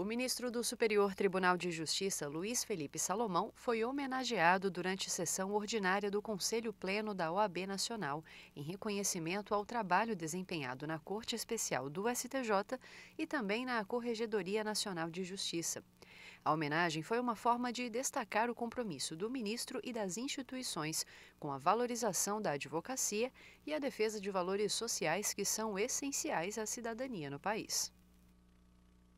O ministro do Superior Tribunal de Justiça, Luiz Felipe Salomão, foi homenageado durante sessão ordinária do Conselho Pleno da OAB Nacional, em reconhecimento ao trabalho desempenhado na Corte Especial do STJ e também na Corregedoria Nacional de Justiça. A homenagem foi uma forma de destacar o compromisso do ministro e das instituições com a valorização da advocacia e a defesa de valores sociais que são essenciais à cidadania no país.